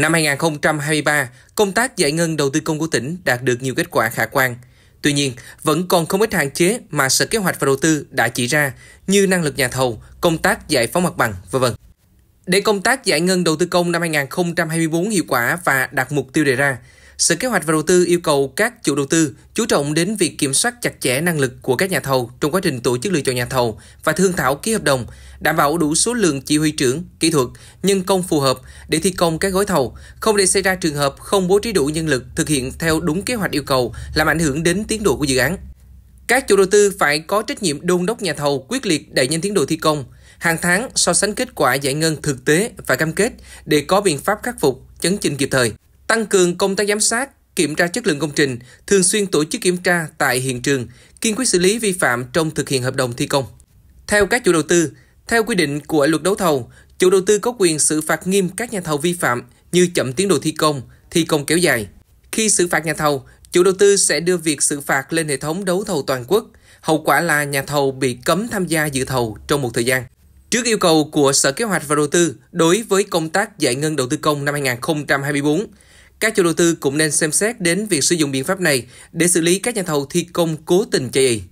Năm 2023, công tác giải ngân đầu tư công của tỉnh đạt được nhiều kết quả khả quan. Tuy nhiên, vẫn còn không ít hạn chế mà Sở Kế hoạch và Đầu tư đã chỉ ra như năng lực nhà thầu, công tác giải phóng mặt bằng, v.v. Để công tác giải ngân đầu tư công năm 2024 hiệu quả và đạt mục tiêu đề ra, Sở Kế hoạch và Đầu tư yêu cầu các chủ đầu tư chú trọng đến việc kiểm soát chặt chẽ năng lực của các nhà thầu trong quá trình tổ chức lựa chọn nhà thầu và thương thảo ký hợp đồng, đảm bảo đủ số lượng chỉ huy trưởng, kỹ thuật, nhân công phù hợp để thi công các gói thầu, không để xảy ra trường hợp không bố trí đủ nhân lực thực hiện theo đúng kế hoạch yêu cầu làm ảnh hưởng đến tiến độ của dự án. Các chủ đầu tư phải có trách nhiệm đôn đốc nhà thầu quyết liệt đẩy nhanh tiến độ thi công, hàng tháng so sánh kết quả giải ngân thực tế và cam kết để có biện pháp khắc phục, chấn chỉnh kịp thời tăng cường công tác giám sát, kiểm tra chất lượng công trình, thường xuyên tổ chức kiểm tra tại hiện trường, kiên quyết xử lý vi phạm trong thực hiện hợp đồng thi công. Theo các chủ đầu tư, theo quy định của luật đấu thầu, chủ đầu tư có quyền xử phạt nghiêm các nhà thầu vi phạm như chậm tiến độ thi công, thi công kéo dài. Khi xử phạt nhà thầu, chủ đầu tư sẽ đưa việc xử phạt lên hệ thống đấu thầu toàn quốc. Hậu quả là nhà thầu bị cấm tham gia dự thầu trong một thời gian. Trước yêu cầu của Sở Kế hoạch và Đầu tư đối với công tác giải ngân đầu tư công năm 2024, các chủ đầu tư cũng nên xem xét đến việc sử dụng biện pháp này để xử lý các nhà thầu thi công cố tình chây ý.